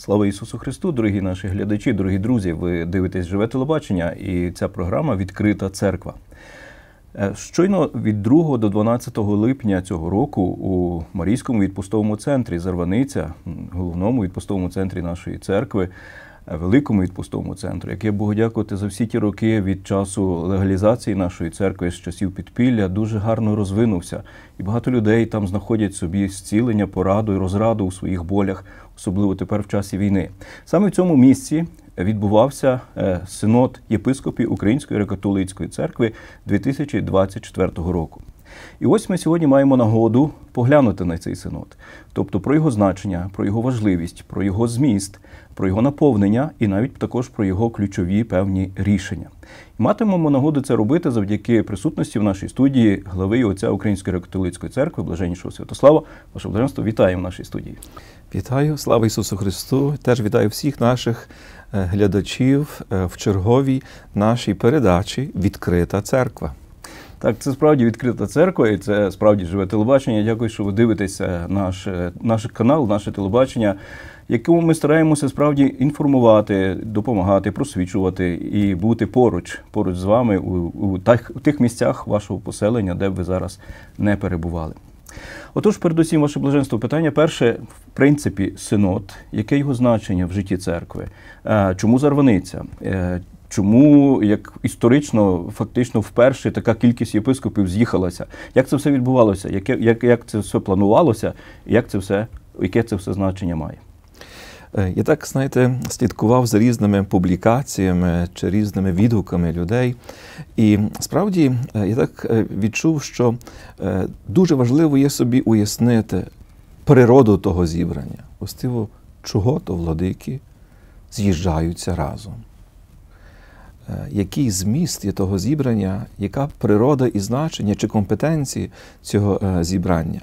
Слава Ісусу Христу, дорогі наші глядачі, дорогі друзі. Ви дивитесь живе телебачення, і ця програма Відкрита церква. Е, щойно від 2 до 12 липня цього року у Марійському відпустовому центрі Зарваниця, головному відпустовому центрі нашої церкви, е, великому відпустовому центру, як я Богу дякувати за всі ті роки від часу легалізації нашої церкви з часів підпілля, дуже гарно розвинувся, і багато людей там знаходять собі зцілення, пораду і розраду у своїх болях, особливо тепер в часі війни. Саме в цьому місці відбувався е, синод єпископів Української рекатолицької церкви 2024 року. І ось ми сьогодні маємо нагоду поглянути на цей синод, тобто про його значення, про його важливість, про його зміст, про його наповнення і навіть також про його ключові певні рішення. І матимемо нагоду це робити завдяки присутності в нашій студії глави і отця Української рекатолицької церкви, блаженнішого Святослава. Ваше блаженство, вітаю в нашій студії. Вітаю, слава Ісусу Христу! Теж вітаю всіх наших е, глядачів е, в черговій нашій передачі Відкрита церква. Так, це справді відкрита церква, і це справді живе телебачення. Дякую, що ви дивитеся наш е, наш канал, наше телебачення, якому ми стараємося справді інформувати, допомагати, просвічувати і бути поруч поруч з вами у, у тих, у тих місцях вашого поселення, де б ви зараз не перебували. Отож, передусім, ваше блаженство, питання перше, в принципі, синод, яке його значення в житті церкви? Е, чому зарваниця? Е, чому як історично, фактично вперше така кількість єпископів з'їхалася? Як це все відбувалося? Яке як, як це все планувалося? Як це все, яке це все значення має? Е, я так, знаєте, слідкував за різними публікаціями чи різними відгуками людей. І справді е, я так е, відчув, що дуже важливо є собі уяснити природу того зібрання. Остиво, чого то владики з'їжджаються разом. Який зміст є того зібрання, яка природа і значення чи компетенції цього зібрання?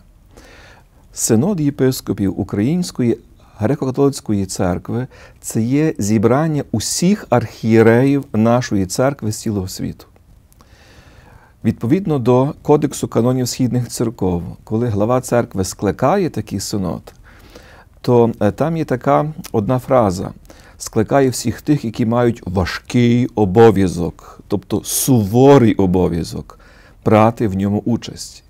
Синод єпископів української греко-католицької церкви це є зібрання усіх архієреїв нашої церкви з цілого світу. Відповідно до Кодексу канонів східних церков, коли глава церкви скликає такий синод, то е, там є така одна фраза: скликає всіх тих, які мають важкий обов'язок, тобто суворий обов'язок брати в ньому участь.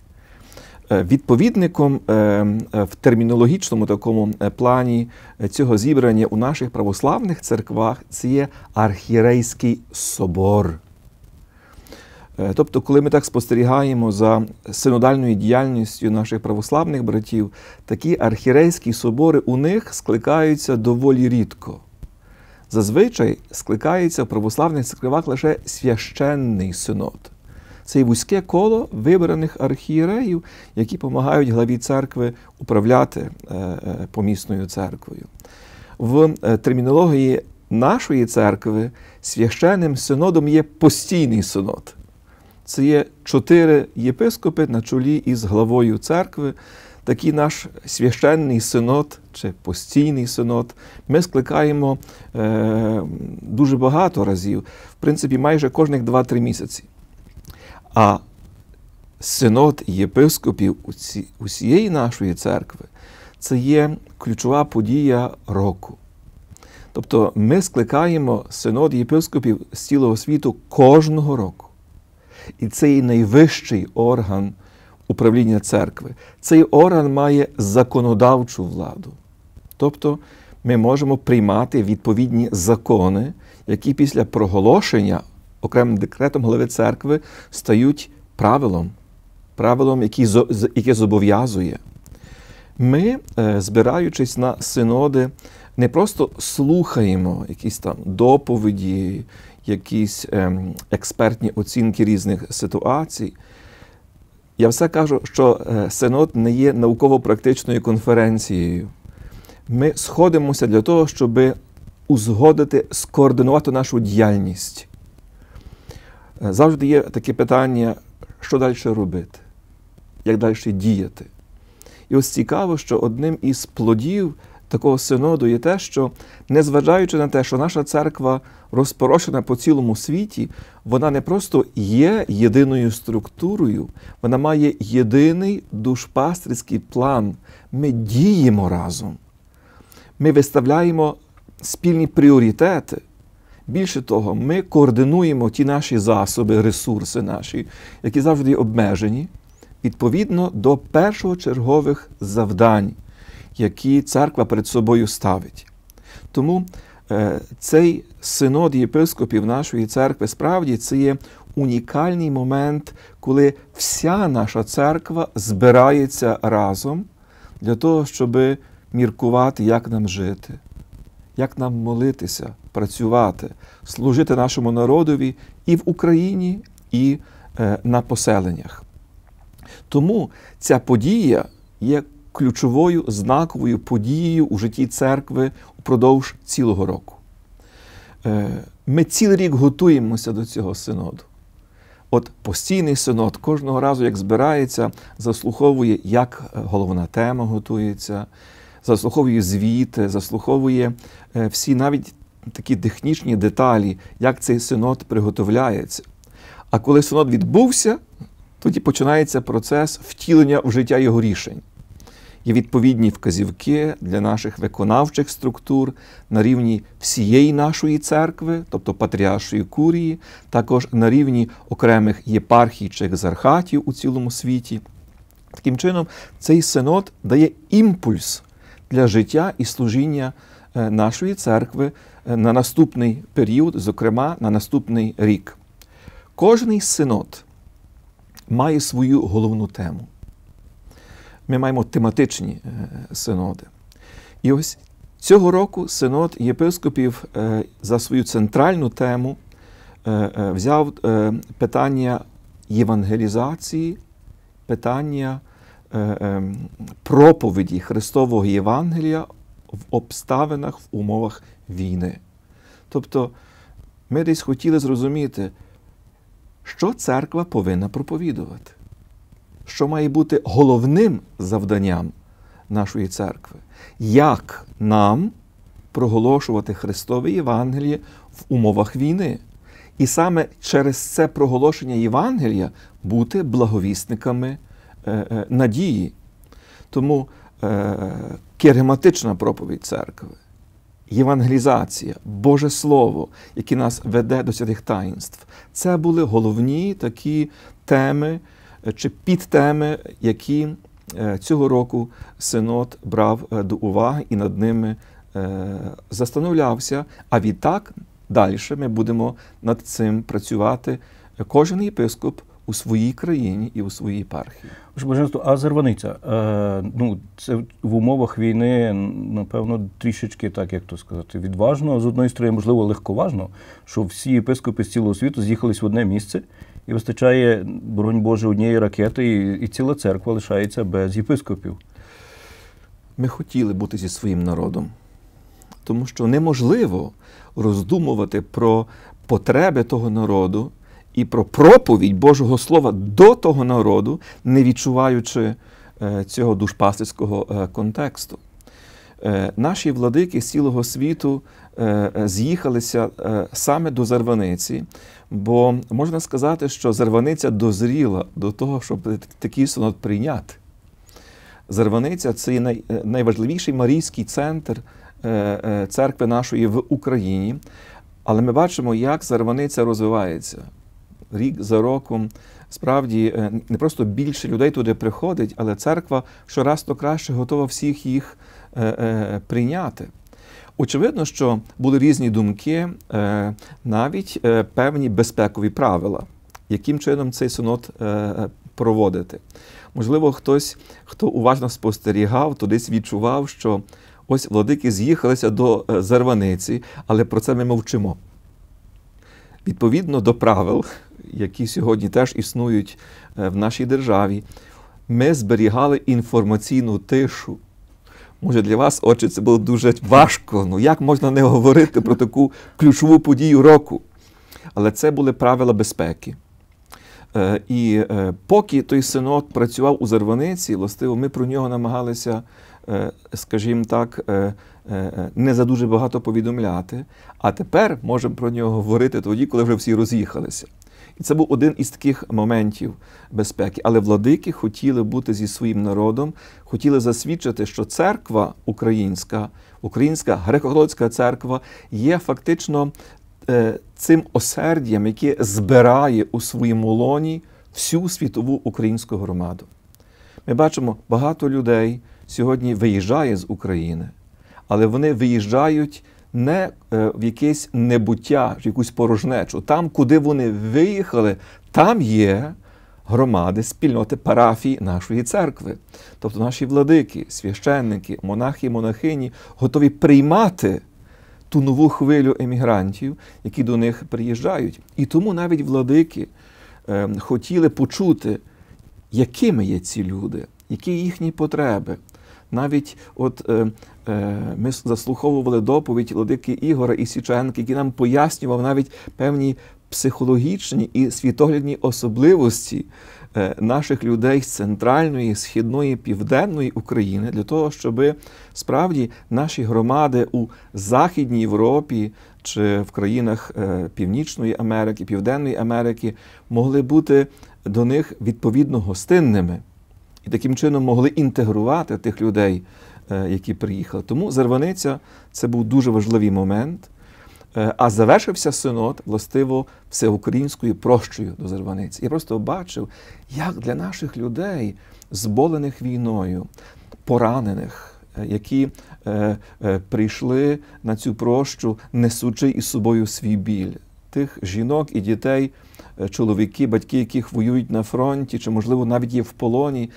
Е, відповідником е, е, в термінологічному такому плані цього зібрання у наших православних церквах це є архірейський собор. Тобто, коли ми так спостерігаємо за синодальною діяльністю наших православних братів, такі архірейські собори у них скликаються доволі рідко. Зазвичай скликається в православних церквах лише священний синод це вузьке коло вибраних архієреїв, які допомагають главі церкви управляти е, е, помісною церквою. В е, термінології нашої церкви священним синодом є постійний синод. Це є чотири єпископи на чолі із главою церкви. Такий наш священний синод чи постійний синод ми скликаємо е, дуже багато разів, в принципі, майже кожних 2-3 місяці а синод єпископів усієї нашої церкви це є ключова подія року. Тобто ми скликаємо синод єпископів з цілого світу кожного року. І цей найвищий орган управління церкви. Цей орган має законодавчу владу. Тобто ми можемо приймати відповідні закони, які після проголошення окремим декретом голови церкви стають правилом, правилом, яке зобов'язує. Ми, е, збираючись на синоди, не просто слухаємо якісь там доповіді, якісь ем, експертні оцінки різних ситуацій. Я все кажу, що е, синод не є науково-практичною конференцією. Ми сходимося для того, щоб узгодити, скоординувати нашу діяльність. Е, завжди є таке питання, що далі робити, як далі діяти. І ось цікаво, що одним із плодів такого синоду є те, що, незважаючи на те, що наша церква розпорошена по цілому світі, вона не просто є єдиною структурою, вона має єдиний душпастерський план. Ми діємо разом. Ми виставляємо спільні пріоритети. Більше того, ми координуємо ті наші засоби, ресурси наші, які завжди обмежені, відповідно до першочергових завдань, які церква перед собою ставить. Тому е, цей синод єпископів нашої церкви справді це є унікальний момент, коли вся наша церква збирається разом для того, щоб міркувати, як нам жити, як нам молитися працювати, служити нашому народові і в Україні, і е, на поселеннях. Тому ця подія є ключовою знаковою подією у житті церкви упродовж цілого року. Е, ми цілий рік готуємося до цього синоду. От постійний синод кожного разу, як збирається, заслуховує, як е, головна тема готується, заслуховує звіти, заслуховує всі навіть такі технічні деталі, як цей синод приготовляється. А коли синод відбувся, тоді починається процес втілення в життя його рішень. Є відповідні вказівки для наших виконавчих структур на рівні всієї нашої церкви, тобто патріаршої курії, також на рівні окремих єпархій чи екзархатів у цілому світі. Таким чином, цей синод дає імпульс для життя і служіння е, нашої церкви Е, на наступний період, зокрема на наступний рік. Кожний синод має свою головну тему. Ми маємо тематичні е, синоди. І ось цього року синод єпископів е, за свою центральну тему взяв питання євангелізації, питання ем, проповіді Христового Євангелія в обставинах, в умовах війни. Тобто ми десь хотіли зрозуміти, що церква повинна проповідувати, що має бути головним завданням нашої церкви, як нам проголошувати Христове Євангеліє в умовах війни. І саме через це проголошення Євангелія бути благовісниками е, е, надії. Тому Е, керематична проповідь церкви, євангелізація, Боже Слово, яке нас веде до святих таїнств. Це були головні такі теми е, чи підтеми, які е, цього року синод брав до уваги і над ними застановлявся. А відтак далі ми будемо над цим працювати. Кожен єпископ у своїй країні і у своїй епархії. Боженство, а Зарваниця, е, ну це в умовах війни, напевно, трішечки так, як то сказати, відважно. З одної сторони, можливо, легковажно, що всі єпископи з цілого світу з'їхались в одне місце і вистачає, боронь Боже, однієї ракети, і, і ціла церква лишається без єпископів. Ми хотіли бути зі своїм народом, тому що неможливо роздумувати про потреби того народу і про проповідь Божого Слова до того народу, не відчуваючи е, цього душпастерського е, контексту. Е, наші владики з цілого світу з'їхалися саме до Зарваниці, бо можна сказати, що Зарваниця дозріла до того, щоб такий синод прийняти. Зарваниця це найважливіший марійський центр церкви нашої в Україні. Але ми бачимо, як Зарваниця розвивається рік за роком справді е, не просто більше людей туди приходить, але церква щораз то краще готова всіх їх е, е, прийняти. Очевидно, що були різні думки, навіть певні безпекові правила, яким чином цей синод проводити. Можливо, хтось, хто уважно спостерігав, то десь відчував, що ось владики з'їхалися до Зарваниці, але про це ми мовчимо. Відповідно до правил, які сьогодні теж існують е, в нашій державі, ми зберігали інформаційну тишу. Може, для вас, отже, це було дуже важко. Ну як можна не говорити про таку ключову подію року? Але це були правила безпеки. Е, і е, поки той синод працював у Зарваниці, властиво, ми про нього намагалися, скажімо так, не за дуже багато повідомляти. А тепер можемо про нього говорити тоді, коли вже всі роз'їхалися. І це був один із таких моментів безпеки. Але владики хотіли бути зі своїм народом, хотіли засвідчити, що церква українська, українська греко-католицька церква є фактично е, цим осердям, яке збирає у своєму лоні всю світову українську громаду. Ми бачимо, багато людей сьогодні виїжджає з України, але вони виїжджають не е, в якесь небуття, в якусь порожнечу. Там, куди вони виїхали, там є громади спільноти парафії нашої церкви, тобто наші владики, священники, монахи і монахині готові приймати. Ту нову хвилю емігрантів, які до них приїжджають. І тому навіть владики е, хотіли почути, якими є ці люди, які їхні потреби, навіть от е, е, ми заслуховували доповідь Владики Ігора Січенки, який нам пояснював навіть певні психологічні і світоглядні особливості е, наших людей з центральної, східної, південної України для того, щоб справді наші громади у Західній Європі чи в країнах е, Північної Америки, Південної Америки могли бути до них відповідно гостинними і таким чином могли інтегрувати тих людей, е, які приїхали. Тому Зарваниця це був дуже важливий момент. Е, а завершився синод, властиво, всеукраїнською прощою до Зарваниці. Я просто бачив, як для наших людей, зболених війною, поранених. Е, які е, е, прийшли на цю прощу, несучи із собою свій біль тих жінок і дітей. Е, чоловіки, батьки, яких воюють на фронті, чи, можливо, навіть є в полоні.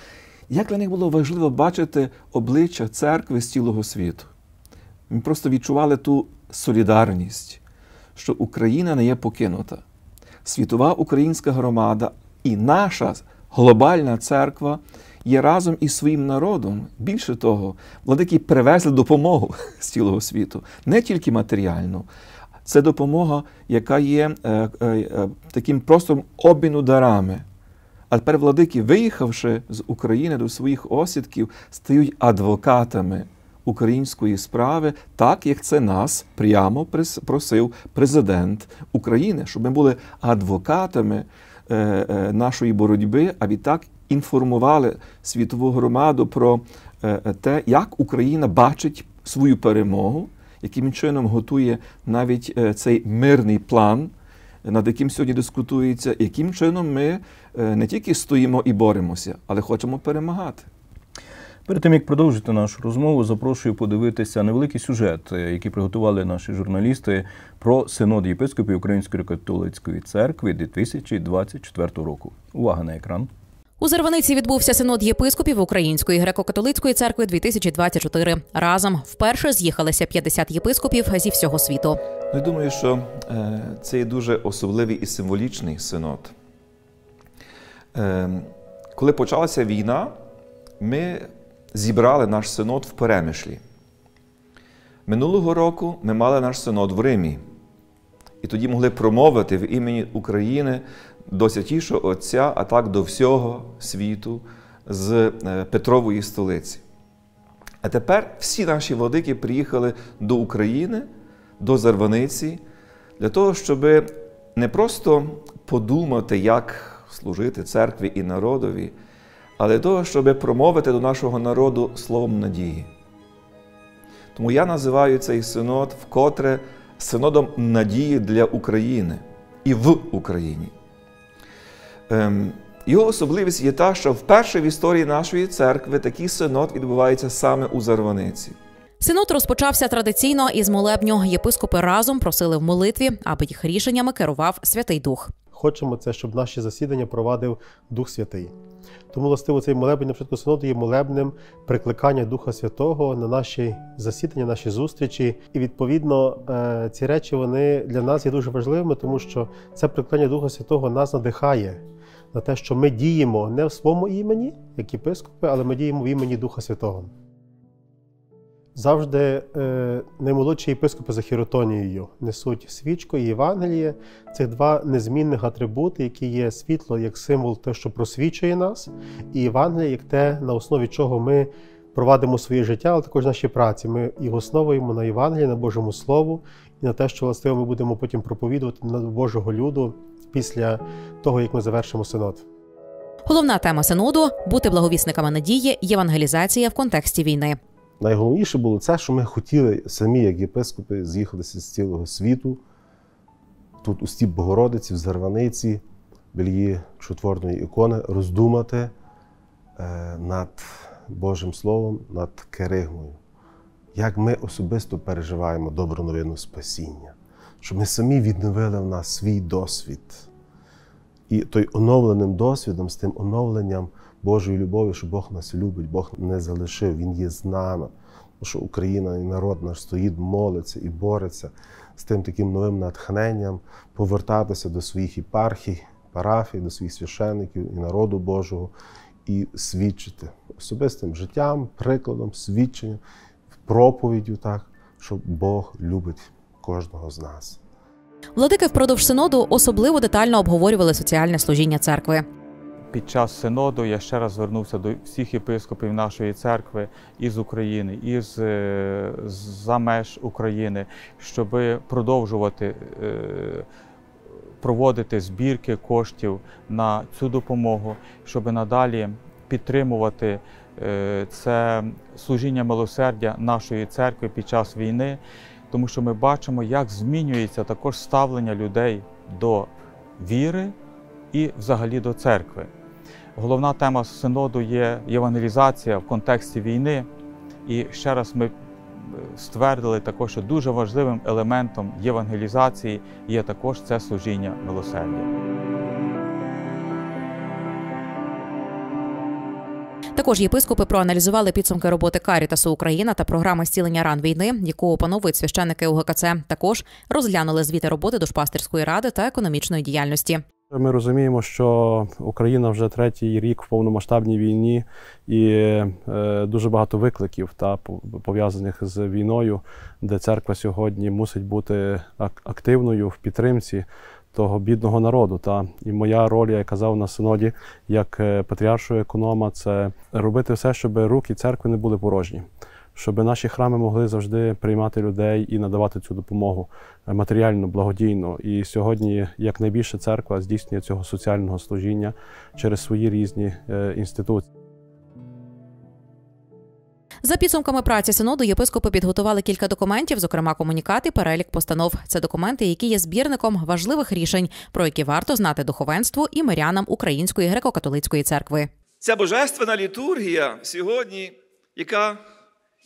Як для них було важливо бачити обличчя церкви з цілого світу? Ми просто відчували ту солідарність, що Україна не є покинута. Світова українська громада і наша глобальна церква є разом із своїм народом. Більше того, владики привезли допомогу з цілого світу, не тільки матеріальну, це допомога, яка є е, е, е, таким простором обміну дарами. А тепер владики, виїхавши з України до своїх осідків, стають адвокатами української справи, так як це нас прямо просив президент України, щоб ми були адвокатами нашої боротьби, а відтак інформували світову громаду про те, як Україна бачить свою перемогу яким чином готує навіть е, цей мирний план, над яким сьогодні дискутується, яким чином ми е, не тільки стоїмо і боремося, але хочемо перемагати. Перед тим як продовжити нашу розмову, запрошую подивитися невеликий сюжет, е, який приготували наші журналісти про синод єпископів Української католицької церкви 2024 року. Увага на екран. У Зарваниці відбувся синод єпископів Української греко-католицької церкви 2024. Разом вперше з'їхалися 50 єпископів зі всього світу. Ну, я думаю, що е, це є дуже особливий і символічний синод. Е, коли почалася війна, ми зібрали наш синод в перемишлі. Минулого року ми мали наш синод в Римі. І тоді могли промовити в імені України до святішого Отця, а так до всього світу з е, Петрової столиці. А тепер всі наші владики приїхали до України, до Зарваниці, для того, щоб не просто подумати, як служити церкві і народові, але для того, щоб промовити до нашого народу словом надії. Тому я називаю цей синод вкотре синодом надії для України і в Україні. Ем, його особливість є та, що вперше в історії нашої церкви такий синод відбувається саме у Зарваниці. Синод розпочався традиційно із молебню. Єпископи разом просили в молитві, аби їх рішеннями керував Святий Дух. Хочемо це, щоб наші засідання провадив Дух Святий. Тому, властиво, цей молебень на початку синоду є молебнем прикликання Духа Святого на наші засідання, наші зустрічі. І відповідно е, ці речі вони для нас є дуже важливими, тому що це прикликання Духа Святого нас надихає на те, що ми діємо не в своєму імені, як єпископи, але ми діємо в імені Духа Святого. Завжди е, наймолодші єпископи за хіротонією несуть свічку і Євангеліє. Це два незмінних атрибути, які є світло як символ те, що просвічує нас, і Євангеліє як те, на основі чого ми провадимо своє життя, але також наші праці. Ми його основуємо на Євангелії, на Божому Слову і на те, що власне ми будемо потім проповідувати на Божого люду після того, як ми завершимо синод. Головна тема синоду бути благовісниками надії, євангелізація в контексті війни. Найголовніше було це, що ми хотіли самі, як єпископи, з'їхатися з цілого світу. Тут у стіп Богородиці, в Зарваниці, біля її чотворної ікони, роздумати е, над Божим Словом, над Керигмою, як ми особисто переживаємо добру новину спасіння щоб ми самі відновили в нас свій досвід. І той оновленим досвідом, з тим оновленням Божої любові, що Бог нас любить, Бог не залишив, Він є з нами. Тому що Україна і народ наш стоїть, молиться і бореться з тим таким новим натхненням, повертатися до своїх єпархій, парафій, до своїх священиків і народу Божого, і свідчити особистим життям, прикладом, свідченням, проповіддю так, що Бог любить кожного з нас. Владики впродовж синоду особливо детально обговорювали соціальне служіння церкви. Під час синоду я ще раз звернувся до всіх єпископів нашої церкви із України, із е, за меж України, щоб продовжувати е, проводити збірки коштів на цю допомогу, щоб надалі підтримувати е, це служіння милосердя нашої церкви під час війни тому що ми бачимо, як змінюється також ставлення людей до віри і взагалі до церкви. Головна тема синоду є євангелізація в контексті війни. І ще раз ми е, ствердили також, що дуже важливим елементом євангелізації є також це служіння милосердя. Також єпископи проаналізували підсумки роботи Карітасу Україна та програми зцілення ран війни, яку опановують священники УГКЦ. Також розглянули звіти роботи Душпастерської ради та економічної діяльності. Ми розуміємо, що Україна вже третій рік в повномасштабній війні, і е, дуже багато викликів та пов'язаних з війною, де церква сьогодні мусить бути активною в підтримці того бідного народу. Та і моя роль, я казав на синоді, як е, патріаршу економа, це робити все, щоб руки церкви не були порожні. Щоб наші храми могли завжди приймати людей і надавати цю допомогу е, матеріально, благодійно. І сьогодні як найбільше церква здійснює цього соціального служіння через свої різні е, інституції. За підсумками праці синоду єпископи підготували кілька документів, зокрема комунікати, перелік постанов. Це документи, які є збірником важливих рішень, про які варто знати духовенству і мирянам Української греко-католицької церкви. Ця божественна літургія сьогодні, яка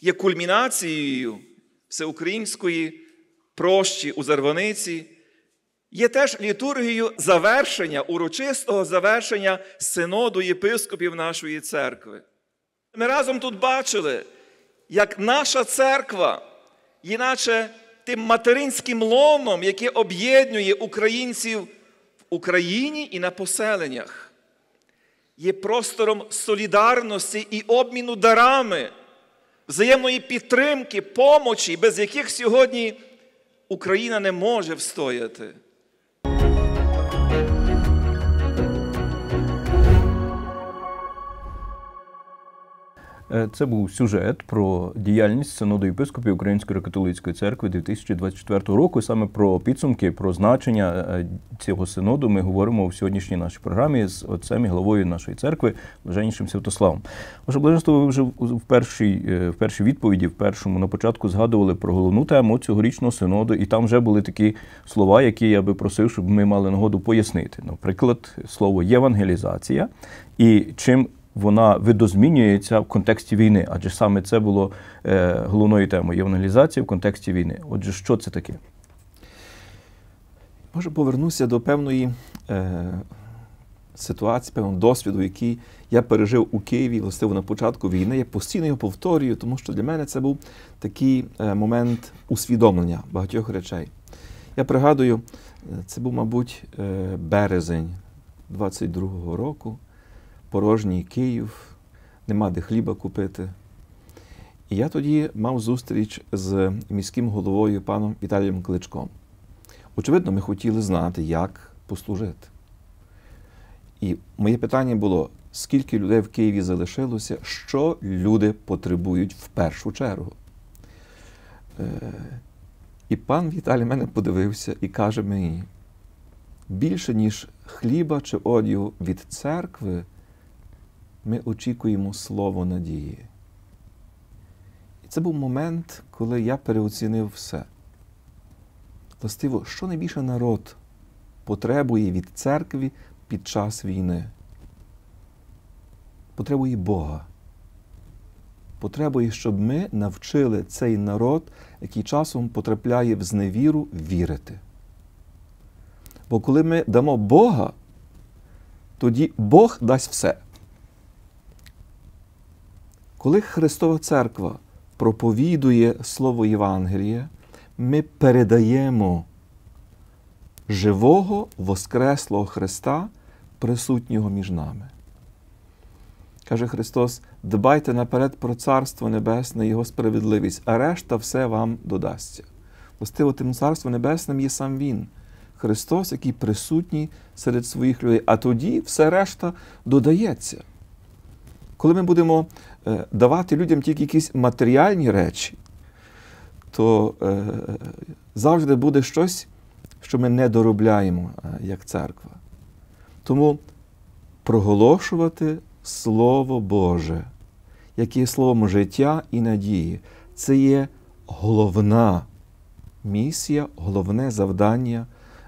є кульмінацією всеукраїнської прощі у Зарваниці, є теж літургією завершення, урочистого завершення синоду єпископів нашої церкви. Ми разом тут бачили, як наша церква, іначе тим материнським лоном, яке об'єднує українців в Україні і на поселеннях, є простором солідарності і обміну дарами, взаємної підтримки, помочі, без яких сьогодні Україна не може встояти. Е, це був сюжет про діяльність синоду єпископів Української католицької церкви 2024 року. І Саме про підсумки, про значення е, цього синоду ми говоримо в сьогоднішній нашій програмі з отцем і главою нашої церкви Блаженнішим Святославом. Ваше блаженство, ви вже в першій е, в першій відповіді, в першому на початку згадували про головну тему цьогорічного синоду, і там вже були такі слова, які я би просив, щоб ми мали нагоду пояснити. Наприклад, слово євангелізація і чим вона видозмінюється в контексті війни, адже саме це було е, головною темою євангелізації в контексті війни. Отже, що це таке? Може, повернуся до певної е, ситуації, певного досвіду, який я пережив у Києві, властиво на початку війни. Я постійно його повторюю, тому що для мене це був такий е, момент усвідомлення багатьох речей. Я пригадую, е, це був, мабуть, березень 22-го року порожній Київ, нема де хліба купити. І я тоді мав зустріч з міським головою паном Віталієм Кличком. Очевидно, ми хотіли знати, як послужити. І моє питання було: скільки людей в Києві залишилося, що люди потребують в першу чергу? Е, і пан Віталій мене подивився і каже мені: більше, ніж хліба чи одягу від церкви, ми очікуємо слово надії. І це був момент, коли я переоцінив все. Властиво, що найбільше народ потребує від церкви під час війни? Потребує Бога. Потребує, щоб ми навчили цей народ, який часом потрапляє в зневіру, вірити. Бо коли ми дамо Бога, тоді Бог дасть все. Коли Христова Церква проповідує Слово Євангелія, ми передаємо живого Воскреслого Христа, присутнього між нами. Каже Христос: дбайте наперед про Царство Небесне, Його справедливість, а решта все вам додасться. Властиво тим Царство Небесним є сам Він, Христос, який присутній серед своїх людей, а тоді все решта додається коли ми будемо е, давати людям тільки якісь матеріальні речі, то е, завжди буде щось, що ми не доробляємо е, як церква. Тому проголошувати Слово Боже, яке є словом життя і надії, це є головна місія, головне завдання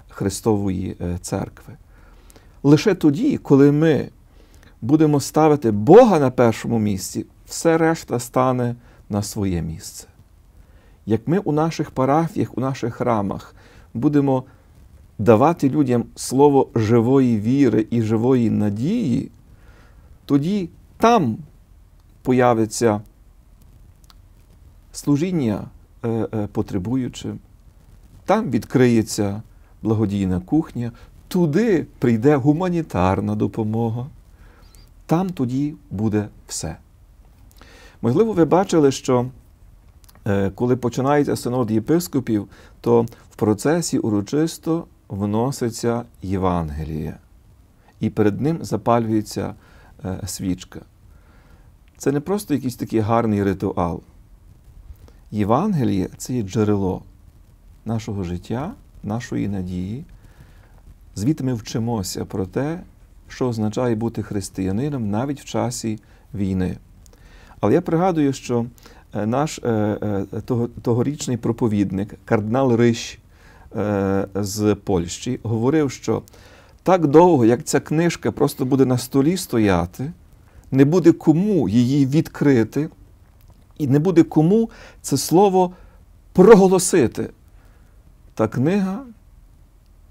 Христової Церкви. Лише тоді, коли ми будемо ставити Бога на першому місці, все решта стане на своє місце. Як ми у наших парафіях, у наших храмах будемо давати людям слово живої віри і живої надії, тоді там появиться служіння е, е, потребуючим, там відкриється благодійна кухня, туди прийде гуманітарна допомога там тоді буде все. Можливо, ви бачили, що е, коли починається синод єпископів, то в процесі урочисто вноситься Євангеліє, і перед ним запалюється е, свічка. Це не просто якийсь такий гарний ритуал. Євангеліє це є джерело нашого життя, нашої надії. Звідти ми вчимося про те, що означає бути християнином навіть в часі війни. Але я пригадую, що е, наш е, е, тогорічний проповідник, кардинал Рищ з Польщі, говорив, що так довго, як ця книжка просто буде на столі стояти, не буде кому її відкрити, і не буде кому це слово проголосити. Та книга,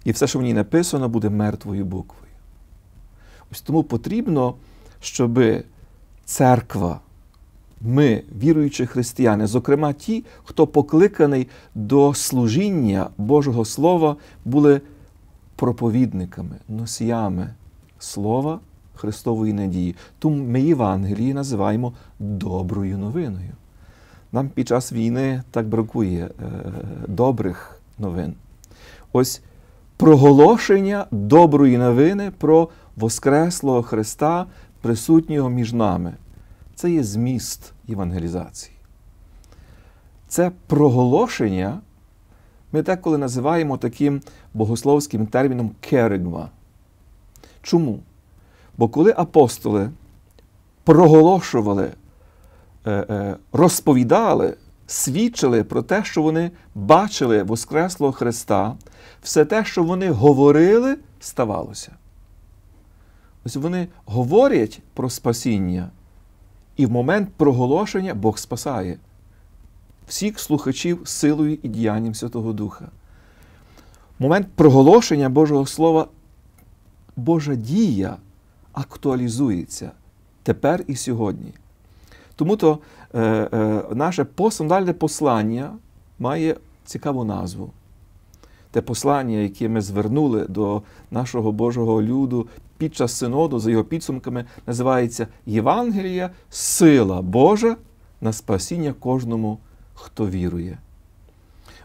і все, що в ній написано, буде мертвою буквою. Ось тому потрібно, щоб церква, ми, віруючі християни, зокрема ті, хто покликаний до служіння Божого Слова, були проповідниками, носіями Слова Христової надії. Тому ми Євангелії називаємо доброю новиною. Нам під час війни так бракує е, добрих новин. Ось проголошення доброї новини про Воскреслого Христа, присутнього між нами. Це є зміст євангелізації. Це проголошення ми деколи називаємо таким богословським терміном керигма. Чому? Бо коли апостоли проголошували, е, е, розповідали, свідчили про те, що вони бачили Воскреслого Христа, все те, що вони говорили, ставалося. Ось вони говорять про спасіння, і в момент проголошення Бог спасає всіх слухачів силою і діянням Святого Духа. В момент проголошення Божого Слова, Божа дія актуалізується тепер і сьогодні. Тому то е, е, наше постандальне послання має цікаву назву. Те послання, яке ми звернули до нашого Божого люду під час синоду, за його підсумками, називається Євангелія, сила Божа на спасіння кожному, хто вірує.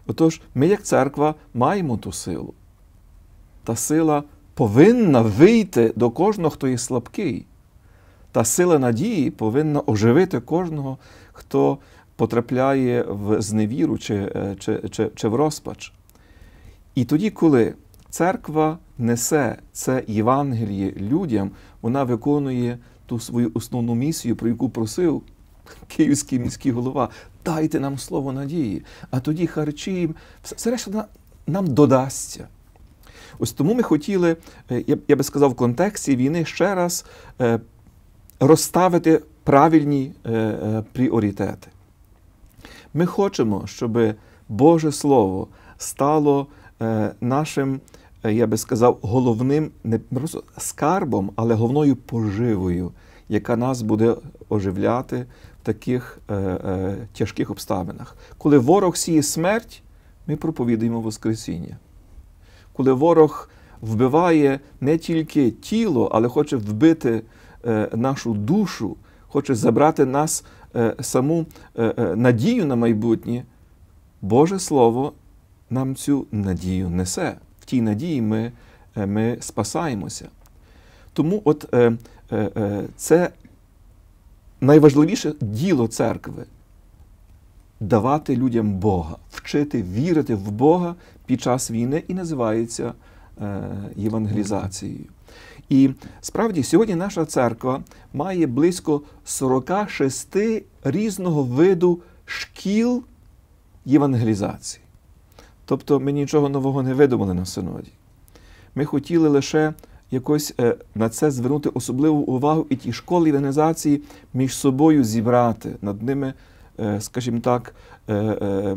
Отож, ми, як церква, маємо ту силу. Та сила повинна вийти до кожного, хто є слабкий. Та сила надії повинна оживити кожного, хто потрапляє в зневіру чи, е, чи, чи, чи в розпач. І тоді, коли церква несе це Євангеліє людям, вона виконує ту свою основну місію, про яку просив київський міський голова. Дайте нам слово надії, а тоді харчі, все решта нам додасться. Ось тому ми хотіли, е, я би сказав, в контексті війни ще раз е, розставити правильні е, пріоритети. Ми хочемо, щоб Боже Слово стало нашим Е, я би сказав, головним не просто скарбом, але головною поживою, яка нас буде оживляти в таких е, е, тяжких обставинах. Коли ворог сіє смерть, ми проповідуємо Воскресіння. Коли ворог вбиває не тільки тіло, але хоче вбити е, нашу душу, хоче забрати нас е, саму е, е надію на майбутнє, Боже Слово нам цю надію несе тій надії ми е, ми спасаємося. Тому от е, е, е це найважливіше діло церкви давати людям Бога, вчити вірити в Бога під час війни і називається е, євангелізацією. І справді сьогодні наша церква має близько 46 різного виду шкіл євангелізації. Тобто ми нічого нового не видумали на синоді. Ми хотіли лише якось е, на це звернути особливу увагу і ті школи і організації між собою зібрати, над ними, е, скажімо так, е,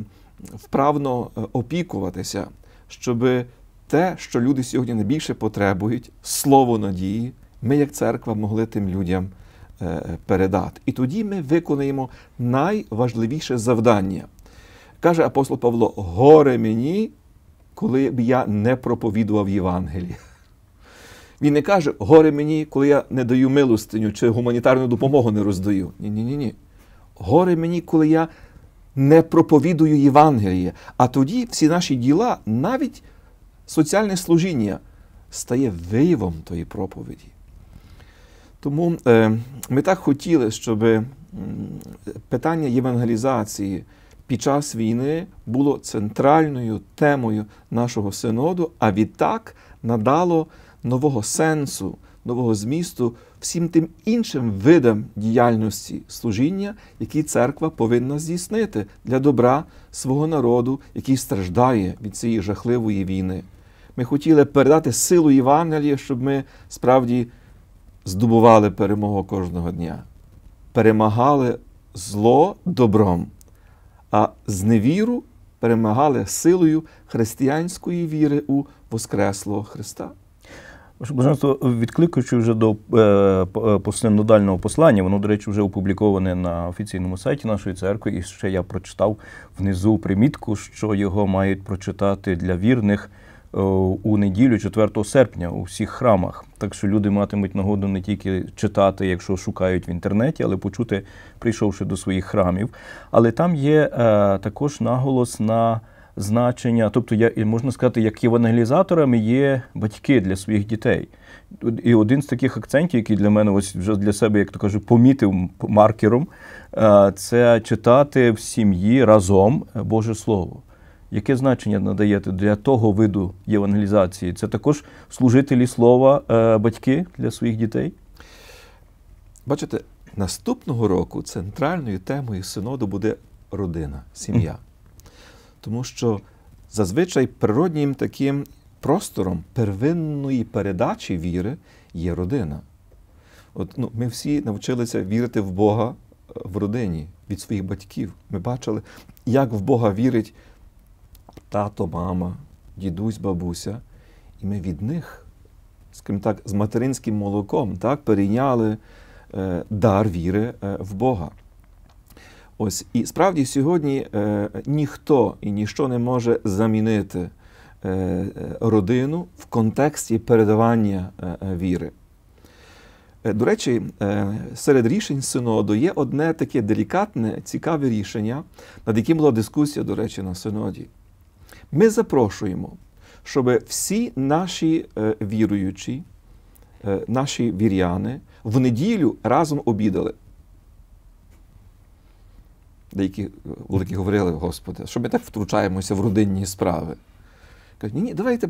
вправно опікуватися, щоб те, що люди сьогодні найбільше потребують, слово надії, ми, як церква, могли тим людям передати. І тоді ми виконаємо найважливіше завдання. Каже апостол Павло: горе мені, коли б я не проповідував Євангеліє. Він не каже, горе мені, коли я не даю милостиню чи гуманітарну допомогу не роздаю. Ні-ні. ні ні Горе мені, коли я не проповідую Євангеліє. А тоді всі наші діла, навіть соціальне служіння, стає виявом тої проповіді. Тому е, ми так хотіли, щоб питання євангелізації під час війни було центральною темою нашого синоду, а відтак надало нового сенсу, нового змісту всім тим іншим видам діяльності служіння, які церква повинна здійснити для добра свого народу, який страждає від цієї жахливої війни. Ми хотіли передати силу Євангелія, щоб ми справді здобували перемогу кожного дня, перемагали зло добром а зневіру перемагали силою християнської віри у Воскреслого Христа. Ваше відкликаючи вже до е, посинодального е, послання, воно, до речі, вже опубліковане на офіційному сайті нашої церкви, і ще я прочитав внизу примітку, що його мають прочитати для вірних. Е, у неділю, 4 серпня, у всіх храмах. Так що люди матимуть нагоду не тільки читати, якщо шукають в інтернеті, але почути, прийшовши до своїх храмів. Але там є е, також наголос на значення, тобто, я можна сказати, як євангелізаторами є батьки для своїх дітей. І один з таких акцентів, який для мене ось вже для себе, як то кажу, помітив маркером, е, це читати в сім'ї разом Боже Слово. Яке значення надаєте для того виду євангелізації? Це також служителі слова, е, батьки для своїх дітей? Бачите, наступного року центральною темою синоду буде родина, сім'я. Тому що зазвичай природнім таким простором первинної передачі віри є родина. От, ну, Ми всі навчилися вірити в Бога е, в родині від своїх батьків. Ми бачили, як в Бога вірить тато, мама, дідусь, бабуся. І ми від них, скажімо так, з материнським молоком так, перейняли е, дар віри е, в Бога. Ось і справді сьогодні е, ніхто і ніщо не може замінити е, е родину в контексті передавання е, віри. До речі, серед рішень синоду є одне таке делікатне, цікаве рішення, над яким була дискусія, до речі, на синоді. Ми запрошуємо, щоб всі наші е, віруючі, е, наші вір'яни в неділю разом обідали. Деякі е, великі говорили, Господи, що ми так втручаємося в родинні справи. Кажуть, ні, ні, давайте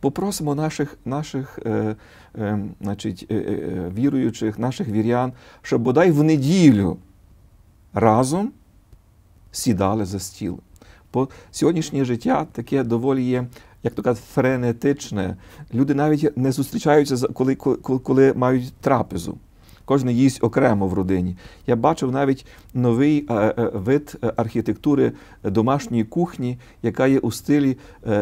попросимо наших наших е, е, значить, е, віруючих, наших вірян, щоб бодай в неділю разом сідали за стіл. Бо сьогоднішнє життя таке доволі є. Як то кажуть, френетичне. Люди навіть не зустрічаються коли, коли коли, мають трапезу. Кожен їсть окремо в родині. Я бачив навіть новий е, е, вид е, архітектури домашньої кухні, яка є у стилі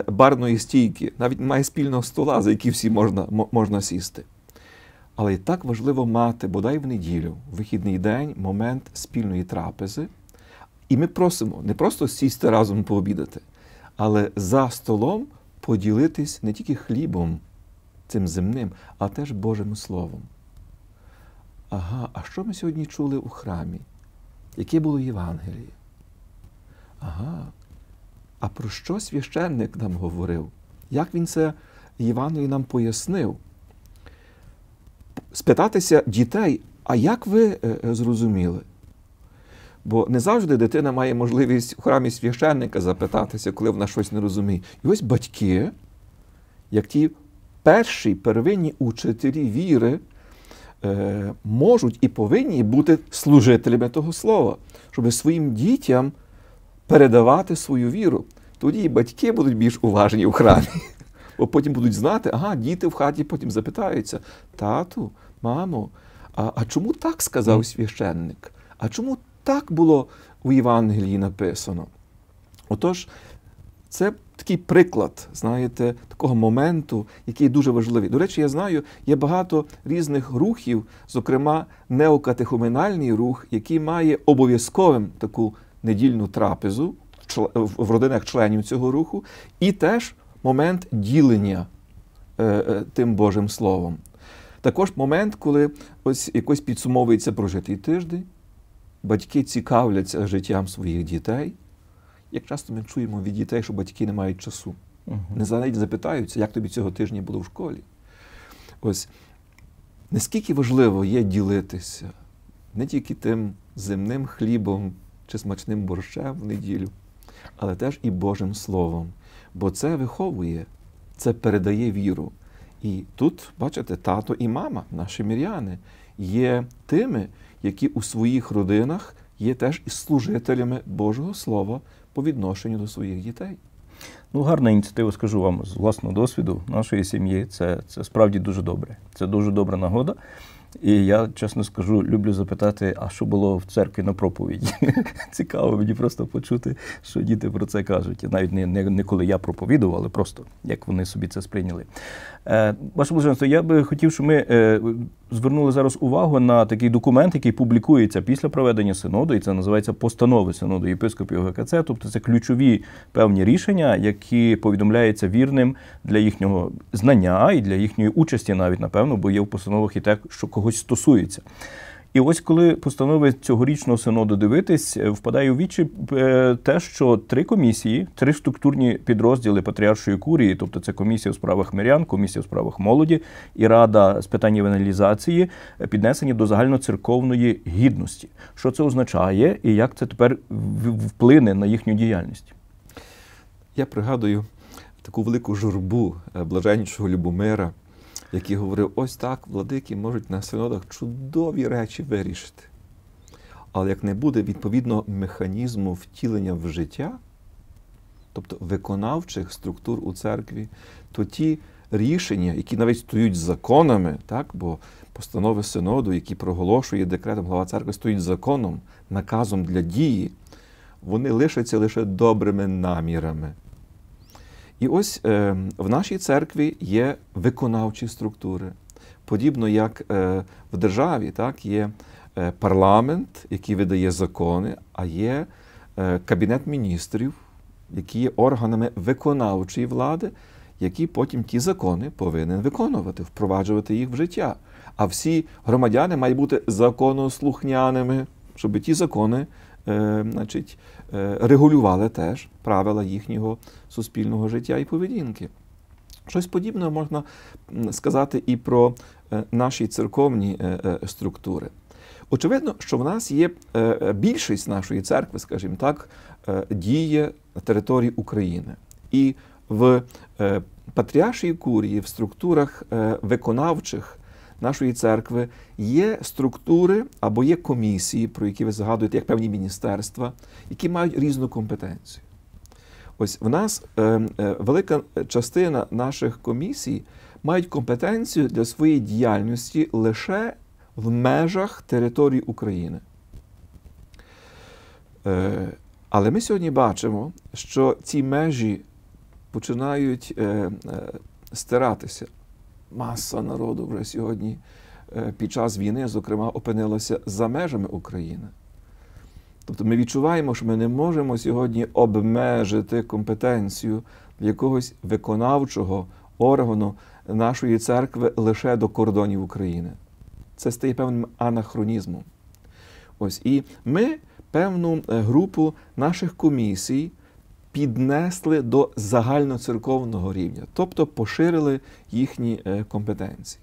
барної стійки. Навіть немає спільного стола, за який всі можна, можна сісти. Але і так важливо мати, бодай в неділю, вихідний день, момент спільної трапези. І ми просимо не просто сісти разом пообідати, але за столом поділитись не тільки хлібом, цим земним, а теж Божим Словом. Ага, а що ми сьогодні чули у храмі? Яке було Євангеліє? Ага. А про що священник нам говорив? Як він це Євангеліє нам пояснив? Спитатися дітей, а як ви е, е, зрозуміли? Бо не завжди дитина має можливість у храмі священника запитатися, коли вона щось не розуміє. І ось батьки, як ті перші первинні учителі віри, е, можуть і повинні бути служителями того слова, щоб своїм дітям передавати свою віру. Тоді і батьки будуть більш уважні у храмі. Бо потім будуть знати, ага, діти в хаті потім запитаються: тату, мамо, а а чому так сказав священник? А чому так було у Євангелії написано. Отож, це такий приклад, знаєте, такого моменту, який дуже важливий. До речі, я знаю, є багато різних рухів, зокрема, неокатехуменальний рух, який має обов'язковим таку недільну трапезу в родинах членів цього руху, і теж момент ділення е, е, тим Божим Словом. Також момент, коли ось якось підсумовується прожитий тиждень батьки цікавляться життям своїх дітей. Як часто ми чуємо від дітей, що батьки не мають часу, uh не навіть запитаються, як тобі цього тижня було в школі. Ось наскільки важливо є ділитися не тільки тим земним хлібом чи смачним борщем в неділю, але теж і Божим Словом. Бо це виховує, це передає віру. І тут, бачите, тато і мама, наші міряни, є тими, які у своїх родинах є теж і служителями Божого Слова по відношенню до своїх дітей. Ну, гарна ініціатива, скажу вам з власного досвіду нашої сім'ї. Це це справді дуже добре. Це дуже добра нагода. І я чесно скажу, люблю запитати, а що було в церкві на проповіді. Цікаво мені просто почути, що діти про це кажуть. Навіть не не, не коли я проповідував, але просто як вони собі це сприйняли. Е, ваше блаженство, я би хотів, щоб ми е, звернули зараз увагу на такий документ, який публікується після проведення синоду, і це називається постанови синоду єпископів ГКЦ. Тобто це ключові певні рішення, які повідомляються вірним для їхнього знання і для їхньої участі, навіть напевно, бо є в постановах і те, що когось стосується. І ось коли постанови цьогорічного синоду дивитись, е, впадає у вічі е, те, що три комісії, три структурні підрозділи патріаршої курії, тобто це комісія у справах мирян, комісія у справах молоді і рада з питань евангелізації, е, піднесені до загальноцерковної гідності. Що це означає, і як це тепер вплине на їхню діяльність? Я пригадую таку велику журбу блаженнішого Любомира який говорив, ось так владики можуть на синодах чудові речі вирішити. Але як не буде відповідно механізму втілення в життя, тобто виконавчих структур у церкві, то ті рішення, які навіть стоють законами, так, бо постанови синоду, які проголошує декретом глава церкви, стоїть законом, наказом для дії, вони лишаться лише добрими намірами. І ось е, в нашій церкві є виконавчі структури, подібно як е, в державі, так є е, парламент, який видає закони, а є е, кабінет міністрів, які є органами виконавчої влади, які потім ті закони повинен виконувати, впроваджувати їх в життя. А всі громадяни мають бути законослухняними, щоб ті закони, е, значить. Е, регулювали теж правила їхнього суспільного життя і поведінки. Щось подібне можна сказати і про е, наші церковні е, структури. Очевидно, що в нас є більшість нашої церкви, скажімо так, діє на території України. І в патріаршій курії, в структурах виконавчих нашої церкви є структури або є комісії, про які ви згадуєте, як певні міністерства, які мають різну компетенцію. Ось в нас е, е, велика частина наших комісій мають компетенцію для своєї діяльності лише в межах території України. Е, але ми сьогодні бачимо, що ці межі починають стиратися маса народу вже сьогодні е, під час війни, зокрема, опинилася за межами України. Тобто ми відчуваємо, що ми не можемо сьогодні обмежити компетенцію якогось виконавчого органу нашої церкви лише до кордонів України. Це стає певним анахронізмом. Ось і ми певну е, групу наших комісій піднесли до загальноцерковного рівня, тобто поширили їхні е, компетенції.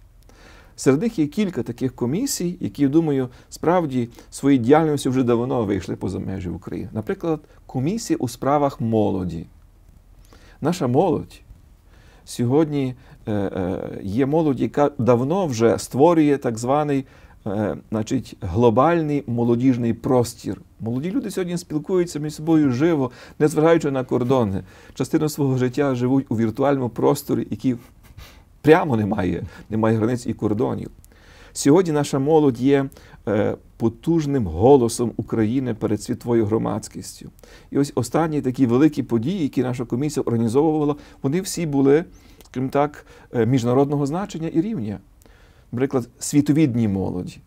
Серед них є кілька таких комісій, які, думаю, справді своїй діяльністю вже давно вийшли поза межі України. Наприклад, комісія у справах молоді. Наша молодь сьогодні е, е, є молодь, яка давно вже створює так званий Е, значить, глобальний молодіжний простір. Молоді люди сьогодні спілкуються між собою живо, незважаючи на кордони. Частину свого життя живуть у віртуальному просторі, який прямо немає, немає границь і кордонів. Сьогодні наша молодь є е, потужним голосом України перед світовою громадськістю. І ось останні такі великі події, які наша комісія організовувала, вони всі були, крім так, е, міжнародного значення і рівня наприклад, світові молоді.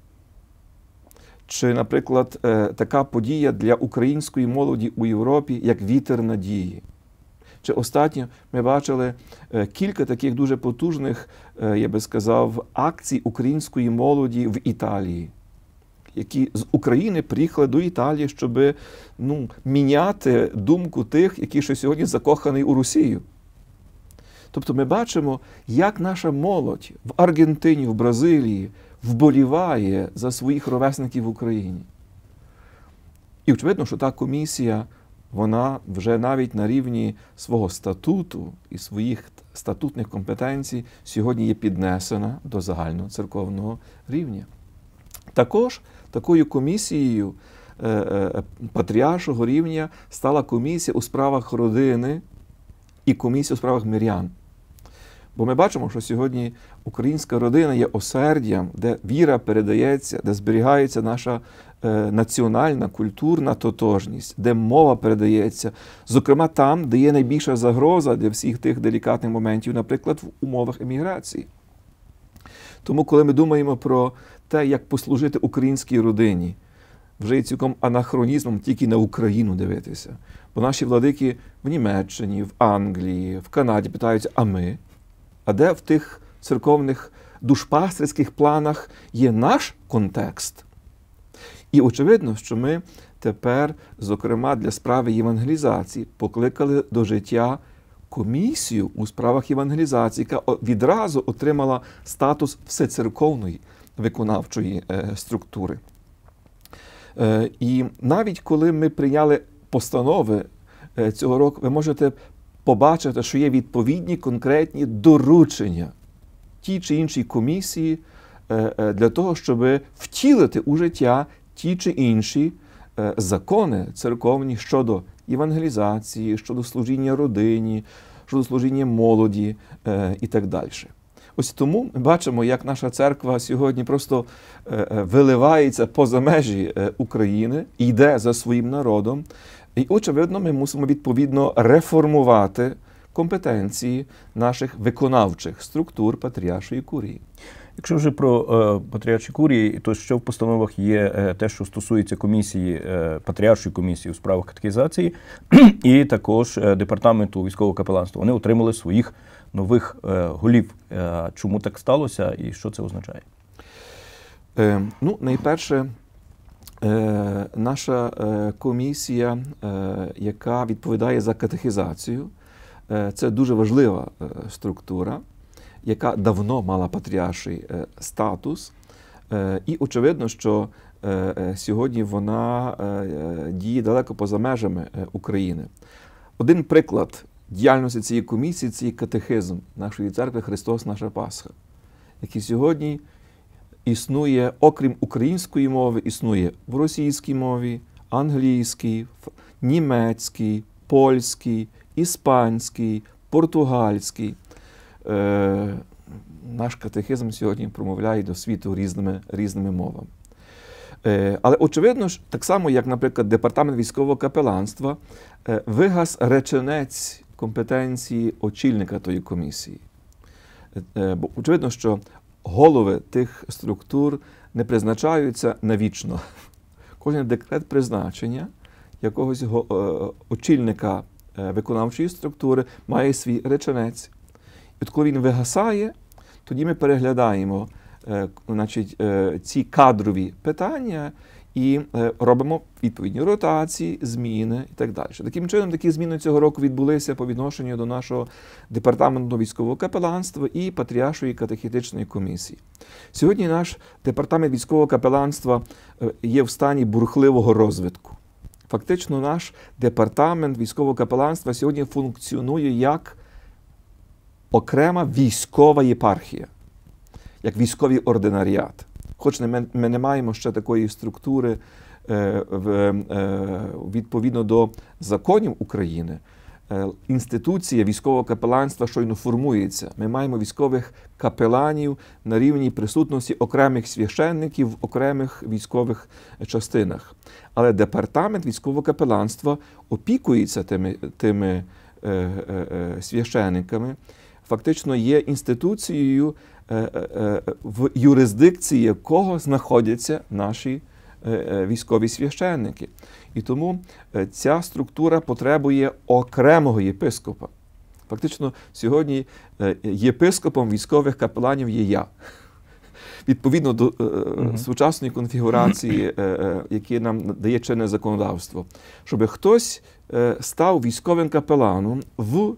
Чи, наприклад, е, така подія для української молоді у Європі, як вітер надії. Чи останньо ми бачили е, кілька таких дуже потужних, е, я би сказав, акцій української молоді в Італії, які з України приїхали до Італії, щоб ну, міняти думку тих, які ще сьогодні закоханий у Росію. Тобто ми бачимо, як наша молодь в Аргентині, в Бразилії вболіває за своїх ровесників в Україні. І очевидно, що та комісія, вона вже навіть на рівні свого статуту і своїх статутних компетенцій сьогодні є піднесена до загального церковного рівня. Також такою комісією е, е, е, патріаршого рівня стала комісія у справах родини і комісія у справах мирян. Бо ми бачимо, що сьогодні українська родина є осердям, де віра передається, де зберігається наша е, національна культурна тотожність, де мова передається, зокрема там, де є найбільша загроза для всіх тих делікатних моментів, наприклад, в умовах еміграції. Тому, коли ми думаємо про те, як послужити українській родині, вже є цілком анахронізмом тільки на Україну дивитися. Бо наші владики в Німеччині, в Англії, в Канаді питаються, а ми? А де в тих церковних душпастрицьких планах є наш контекст? І очевидно, що ми тепер, зокрема, для справи євангелізації, покликали до життя комісію у справах євангелізації, яка відразу отримала статус всецерковної виконавчої е, структури. Е, і навіть коли ми прийняли постанови е, цього року, ви можете побачити, що є відповідні конкретні доручення ті чи іншій комісії е, е, для того, щоб втілити у життя ті чи інші закони церковні щодо євангелізації, щодо служіння родині, щодо служіння молоді і так далі. Ось тому ми бачимо, як наша церква сьогодні просто виливається поза межі України, йде за своїм народом, і, очевидно, ми мусимо відповідно реформувати компетенції наших виконавчих структур Патріаршої курії. Якщо вже про е, патріарші курії, то що в постановах є е, те, що стосується комісії е, патріаршої комісії у справах катехізації і також е, департаменту військового капеланства, вони отримали своїх нових е, голів. Е, чому так сталося, і що це означає? Ну, найперше. Е, наша е, комісія, е, яка відповідає за катехізацію, це дуже важлива структура, яка давно мала патріарший статус. І очевидно, що сьогодні вона діє далеко поза межами України. Один приклад діяльності цієї комісії це катехизм нашої церкви Христос, наша Пасха, який сьогодні існує, окрім української мови, існує в російській мові, англійській, німецькій, польській, іспанській, португальській. Е, Наш катехизм сьогодні промовляє до світу різними різними мовами. Е, але очевидно ж, так само, як, наприклад, департамент військового капеланства, е, вигас реченець компетенції очільника тої комісії. Е, бо очевидно, що голови тих структур не призначаються навічно. Кожен декрет призначення якогось е, очільника е, виконавчої структури має свій реченець. І от коли він вигасає, тоді ми переглядаємо е, значить, ці кадрові питання і е, робимо відповідні ротації, зміни і так далі. Таким чином, такі зміни цього року відбулися по відношенню до нашого департаменту військового капеланства і Патріаршої катехітичної комісії. Сьогодні наш департамент військового капеланства е, є в стані бурхливого розвитку. Фактично, наш департамент військового капеланства сьогодні функціонує як окрема військова єпархія, як військовий ординаріат. Хоч ми не маємо ще такої структури е, е, відповідно до законів України. Е, інституція військового капеланства щойно формується. Ми маємо військових капеланів на рівні присутності окремих священників в окремих військових частинах. Але департамент військового капеланства опікується тими тими е, е, священниками, фактично є інституцією. Е, е, е, в юрисдикції якого знаходяться наші військові священники. І тому ця структура потребує окремого єпископа. Фактично, сьогодні єпископом військових капеланів є я. Відповідно до е, сучасної конфігурації, е, е, які нам дає чинне законодавство, щоб хтось став військовим капеланом в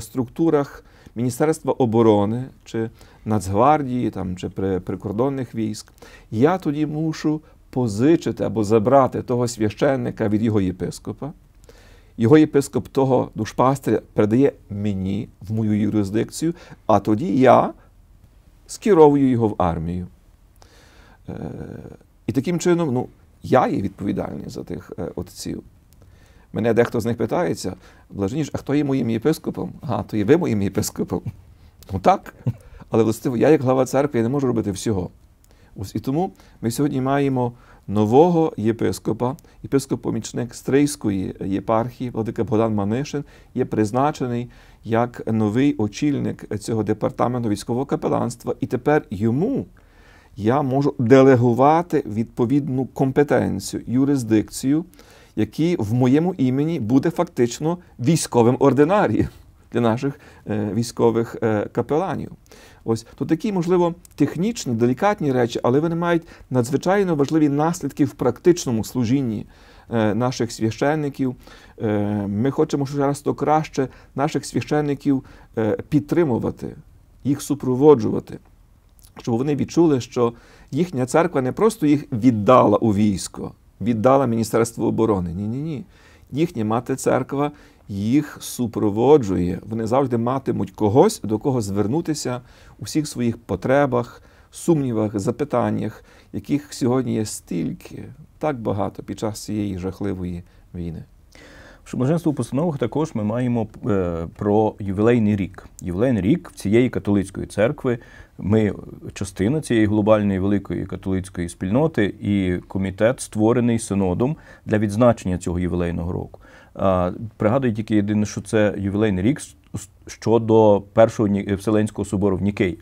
структурах Міністерства оборони чи Нацгвардії, там чи при прикордонних військ, я тоді мушу позичити або забрати того священника від його єпископа. Його єпископ того душпастиря передає мені в мою юрисдикцію, а тоді я скеровую його в армію. Е, і таким чином, ну, я є відповідальний за тих е, отців. Мене дехто з них питається, блаженіш, а хто є моїм єпископом? А, то є ви моїм єпископом. Ну так. Але властиво, я як глава церкви я не можу робити всього. Ось І тому ми сьогодні маємо нового єпископа, єпископ-помічник Стрийської єпархії, владика Богдан Манишин, є призначений як новий очільник цього департаменту військового капеланства, і тепер йому. Я можу делегувати відповідну компетенцію, юрисдикцію який в моєму імені буде фактично військовим ординарієм для наших е, військових е, капеланів. Ось то такі, можливо, технічні, делікатні речі, але вони мають надзвичайно важливі наслідки в практичному служінні е, наших священників. Ми хочемо ще раз то краще наших священників підтримувати, їх супроводжувати, щоб вони відчули, що їхня церква не просто їх віддала у військо віддала Міністерству оборони. Ні, ні, ні. Їхня мати церква їх супроводжує. Вони завжди матимуть когось, до кого звернутися у всіх своїх потребах, сумнівах, запитаннях, яких сьогодні є стільки, так багато під час цієї жахливої війни. В Шублаженство постановах також ми маємо е, про ювілейний рік. Ювілейний рік цієї католицької церкви ми частина цієї глобальної великої католицької спільноти, і комітет створений синодом для відзначення цього ювілейного року. Пригадую тільки єдине, що це ювілейний рік щодо першого Вселенського собору в Нікеї.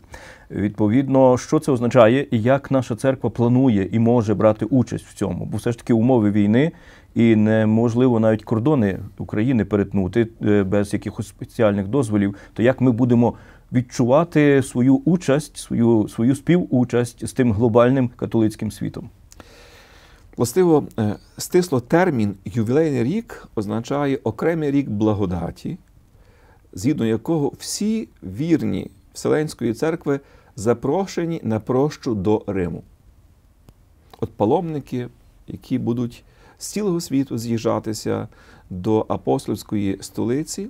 Відповідно, що це означає, і як наша церква планує і може брати участь в цьому, бо все ж таки умови війни. І неможливо навіть кордони України перетнути е, без якихось спеціальних дозволів, то як ми будемо відчувати свою участь, свою свою співучасть з тим глобальним католицьким світом. Властиво, е, стисло термін ювілейний рік означає окремий рік благодаті, згідно якого всі вірні Вселенської церкви запрошені на прощу до Риму. От паломники, які будуть з цілого світу з'їжджатися до апостольської столиці.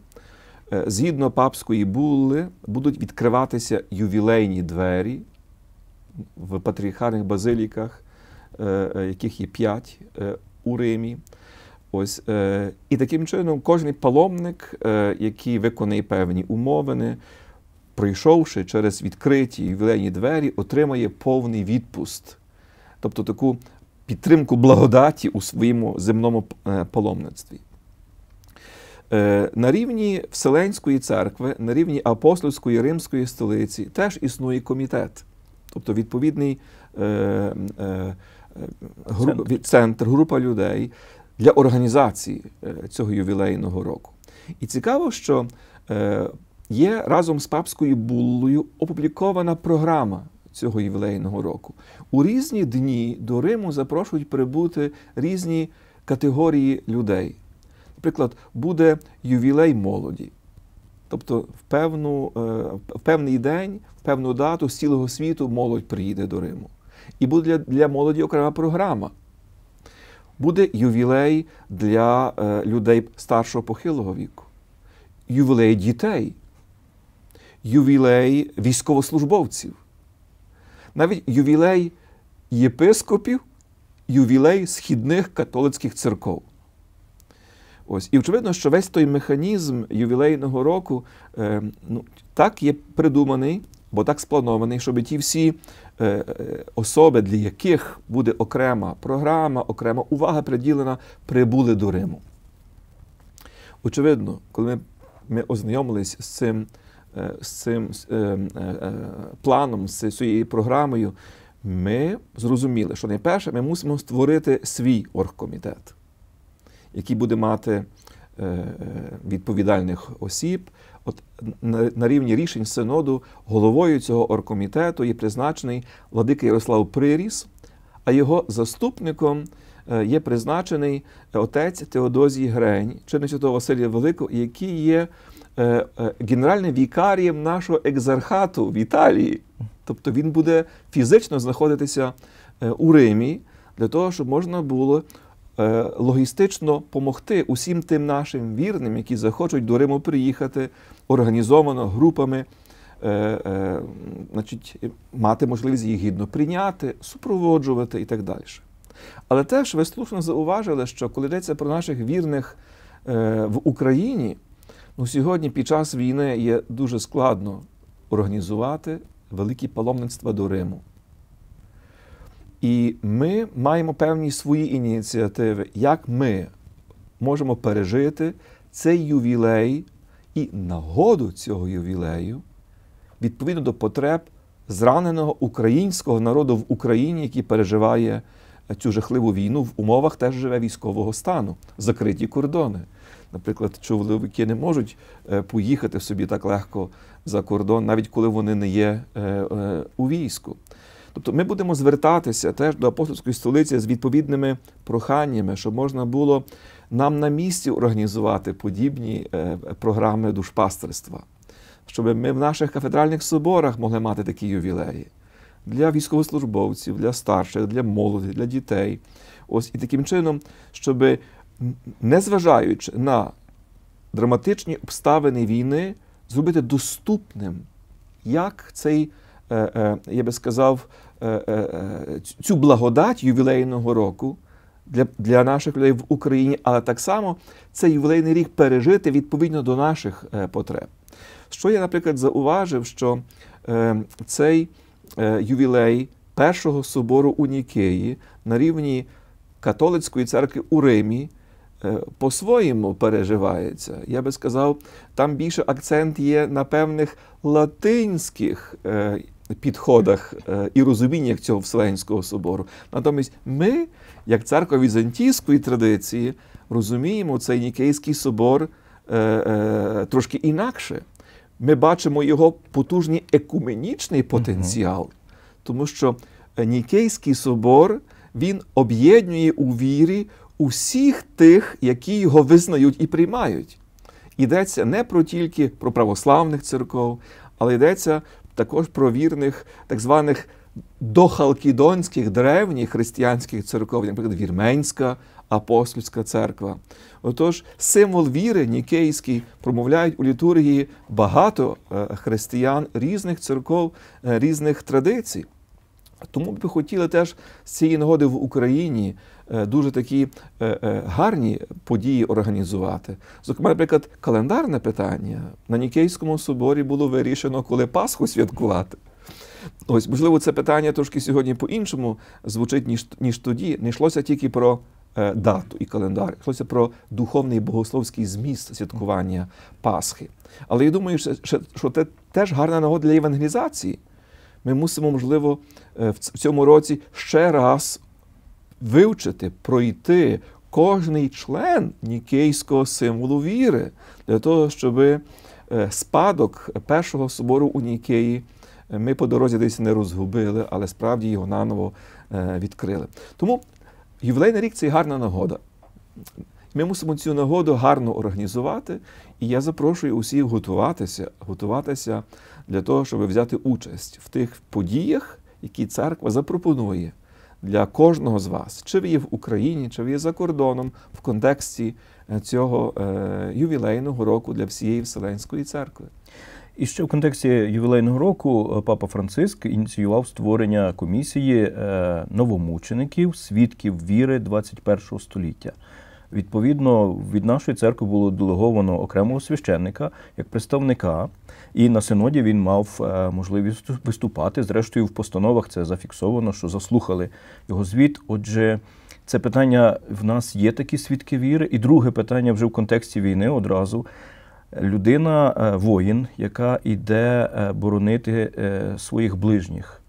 Е, згідно папської були, будуть відкриватися ювілейні двері в патріархальних базиліках, е, е, яких є п'ять у Римі. Ось і таким чином кожен паломник, який виконує певні умовини, пройшовши через відкриті ювілейні двері, отримає повний відпуст, тобто таку підтримку благодаті у своєму земному паломництві. Е, на рівні Вселенської церкви, на рівні апостольської римської столиці теж існує комітет, тобто відповідний е, е, груп, центр. центр, група людей для організації цього ювілейного року. І цікаво, що є разом з папською буллою опублікована програма. Цього ювілейного року у різні дні до Риму запрошують прибути різні категорії людей. Наприклад, буде ювілей молоді. Тобто, в певну, е, в певний день, в певну дату з цілого світу молодь приїде до Риму. І буде для, для молоді окрема програма. Буде ювілей для е, людей старшого похилого віку, ювілей дітей, ювілей військовослужбовців, навіть ювілей єпископів, ювілей східних католицьких церков. Ось і очевидно, що весь той механізм ювілейного року е, ну, так є придуманий, бо так спланований, щоб ті всі е, е особи, для яких буде окрема програма, окрема увага приділена, прибули до Риму. Очевидно, коли ми, ми ознайомились з цим е, з цим е, планом, з цією програмою, ми зрозуміли, що найперше ми мусимо створити свій оргкомітет який буде мати е, відповідальних осіб. От на рівні рішень синоду головою цього оргкомітету є призначений владика Ярослав Приріс, а його заступником е, є призначений е, отець Теодозій Грень, чинний святого Василія Великого, який є генеральним вікарієм нашого екзархату в Італії. Тобто він буде фізично знаходитися у Римі для того, щоб можна було Е, логістично помогти усім тим нашим вірним, які захочуть до Риму приїхати організовано групами, е, е, значить, мати можливість їх гідно прийняти, супроводжувати і так далі. Але теж ви слушно зауважили, що коли йдеться про наших вірних в Україні, ну сьогодні під час війни є дуже складно організувати великі паломництва до Риму. І ми маємо певні свої ініціативи, як ми можемо пережити цей ювілей і нагоду цього ювілею відповідно до потреб зраненого українського народу в Україні, який переживає цю жахливу війну в умовах теж живе військового стану, закриті кордони. Наприклад, чоловіки не можуть е, поїхати собі так легко за кордон, навіть коли вони не є е, е, у війську. Тобто ми будемо звертатися теж до апостольської столиці з відповідними проханнями, щоб можна було нам на місці організувати подібні е, програми душпастерства, щоб ми в наших кафедральних соборах могли мати такі ювілеї для військовослужбовців, для старших, для молоді, для дітей. Ось і таким чином, щоб незважаючи на драматичні обставини війни, зробити доступним, як цей. Е, е, я би сказав, е, цю благодать ювілейного року для, для наших людей в Україні, але так само цей ювілейний рік пережити відповідно до наших потреб. Що я, наприклад, зауважив, що цей ювілей першого собору у Нікеї на рівні католицької церкви у Римі. По-своєму переживається. Я би сказав, там більше акцент є на певних латинських підходах е, і розуміннях цього Вселенського собору. Натомість ми, як церква візантійської традиції, розуміємо цей Нікейський собор е, е, трошки інакше. Ми бачимо його потужний екуменічний потенціал, тому що Нікейський собор він об'єднує у вірі усіх тих, які його визнають і приймають. Йдеться не про тільки про православних церков, але йдеться також про вірних так званих дохалкідонських древніх християнських церков, наприклад, Вірменська апостольська церква. Отож, символ віри нікейський промовляють у літургії багато е, християн різних церков, е, різних традицій. Тому б хотіли теж з цієї нагоди в Україні Е, дуже такі е, е, гарні події організувати. Зокрема, наприклад, календарне питання на Нікейському соборі було вирішено, коли Пасху святкувати. Ось, можливо, це питання трошки сьогодні по-іншому звучить, ніж ніж тоді. Не йшлося тільки про е, дату і календар, йшлося про духовний богословський зміст святкування Пасхи. Але я думаю, що, що це теж гарна нагода для евангелізації. Ми мусимо, можливо, в цьому році ще раз вивчити, пройти кожний член нікейського символу віри для того, щоб е, спадок першого собору у Нікеї е, ми по дорозі десь не розгубили, але справді його наново е, відкрили. Тому ювілейний рік це гарна нагода. Ми мусимо цю нагоду гарно організувати, і я запрошую усіх готуватися, готуватися для того, щоб взяти участь в тих подіях, які церква запропонує для кожного з вас, чи ви є в Україні, чи ви є за кордоном, в контексті е, цього е, ювілейного року для всієї Вселенської церкви. І ще в контексті ювілейного року е, папа Франциск ініціював створення комісії новомучеників, свідків віри 21 століття. Відповідно, від нашої церкви було делеговано окремого священника як представника, і на синоді він мав е, можливість виступати. Зрештою, в постановах це зафіксовано, що заслухали його звіт. Отже, це питання в нас є такі свідки віри. І друге питання вже в контексті війни одразу. Людина, е, воїн, яка йде е, боронити своїх ближніх,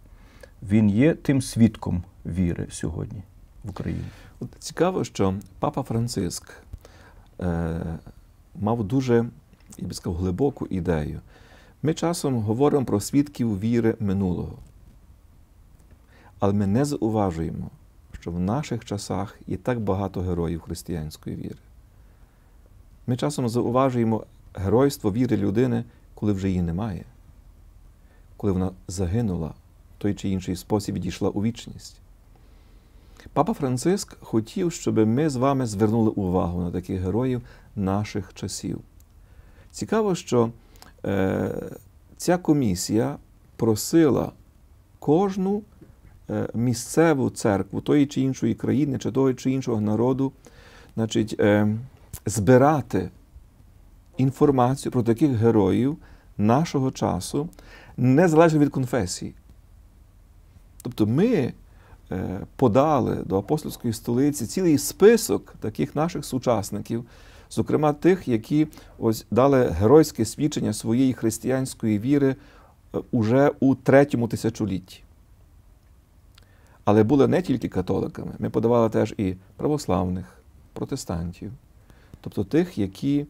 він є тим свідком віри сьогодні в Україні. От Цікаво, що папа Франциск е, мав дуже, я би сказав, глибоку ідею. Ми часом говоримо про свідків віри минулого, але ми не зауважуємо, що в наших часах є так багато героїв християнської віри. Ми часом зауважуємо геройство віри людини, коли вже її немає, коли вона загинула в той чи інший спосіб відійшла у вічність. Папа Франциск хотів, щоб ми з вами звернули увагу на таких героїв наших часів. Цікаво, що е, ця комісія просила кожну е, місцеву церкву тої чи іншої країни, чи того чи іншого народу, значить, е, збирати інформацію про таких героїв нашого часу, незалежно від конфесії. Тобто ми Е, подали до апостольської столиці цілий список таких наших сучасників, зокрема тих, які ось дали геройське свідчення своєї християнської віри е, уже у третьому тисячолітті. Але були не тільки католиками, ми подавали теж і православних, протестантів, тобто тих, які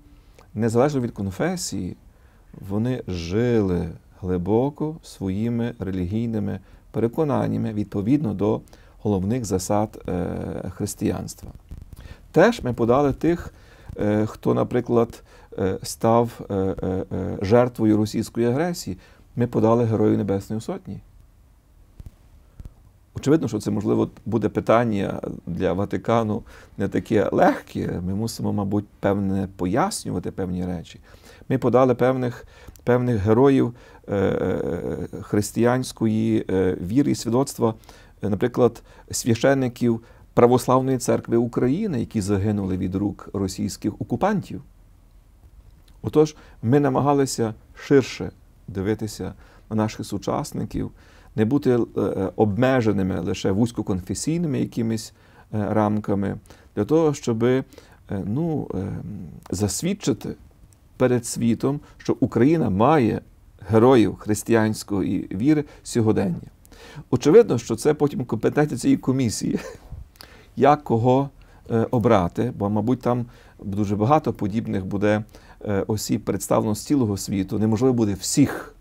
незалежно від конфесії, вони жили глибоко своїми релігійними переконаннями відповідно до головних засад е, християнства. Теж ми подали тих, е, хто, наприклад, е, став жертвою російської агресії, ми подали Герою Небесної Сотні. Очевидно, що це, можливо, буде питання для Ватикану не таке легке. Ми мусимо, мабуть, певне пояснювати певні речі. Ми подали певних певних героїв е, е, християнської е, віри і свідоцтва, наприклад, священників Православної церкви України, які загинули від рук російських окупантів. Отож, ми намагалися ширше дивитися на наших сучасників, не бути обмеженими лише вузькоконфесійними якимись рамками, для того, щоб ну, ем, засвідчити перед світом, що Україна має героїв християнської віри сьогодення. Очевидно, що це потім компетенція цієї комісії, як кого е, обрати, бо, мабуть, там дуже багато подібних буде е, осіб представлено з цілого світу. Неможливо буде всіх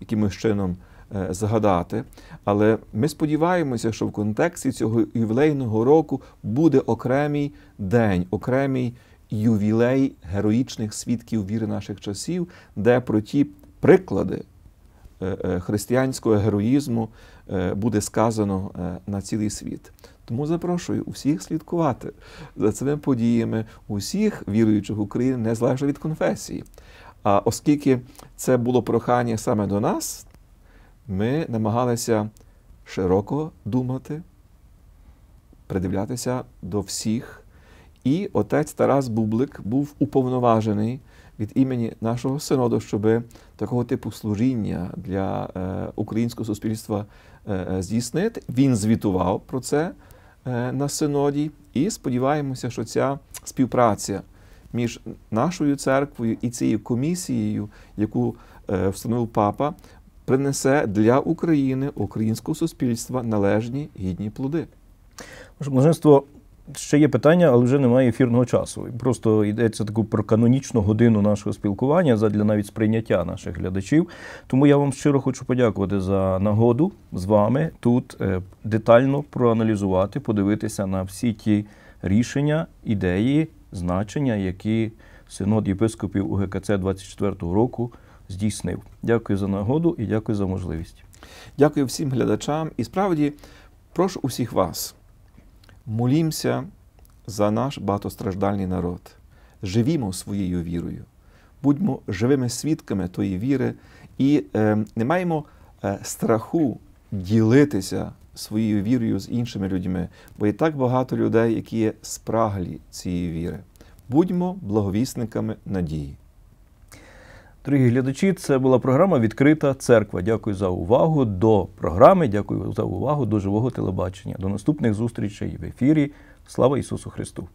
якимось чином е, згадати. Але ми сподіваємося, що в контексті цього ювілейного року буде окремий день, окремий ювілей героїчних свідків віри наших часів, де про ті приклади е, е, християнського героїзму е, буде сказано на цілий світ. Тому запрошую усіх слідкувати за цими подіями, усіх віруючих України, незалежно від конфесії. А оскільки це було прохання саме до нас, ми намагалися широко думати, придивлятися до всіх. І отець Тарас Бублик був уповноважений від імені нашого синоду, щоб такого типу служіння для е, українського суспільства е, е, здійснити. Він звітував про це на синоді, і сподіваємося, що ця співпраця між нашою церквою і цією комісією, яку встановив папа, принесе для України українського суспільства належні гідні плоди. Блаженство ще є питання, але вже немає ефірного часу. Просто йдеться таку про канонічну годину нашого спілкування задля навіть сприйняття наших глядачів. Тому я вам щиро хочу подякувати за нагоду з вами тут е, детально проаналізувати, подивитися на всі ті рішення, ідеї, значення, які синод єпископів УГКЦ 24-го року здійснив. Дякую за нагоду і дякую за можливість. Дякую всім глядачам. І справді прошу усіх вас. Молімося за наш багатостраждальний народ, живімо своєю вірою, будьмо живими свідками тої віри і е, не маємо е, страху ділитися своєю вірою з іншими людьми, бо є так багато людей, які є спраглі цієї віри. Будьмо благовісниками надії. Дорогі глядачі, це була програма Відкрита церква. Дякую за увагу до програми. Дякую за увагу до живого телебачення. До наступних зустрічей в ефірі. Слава Ісусу Христу!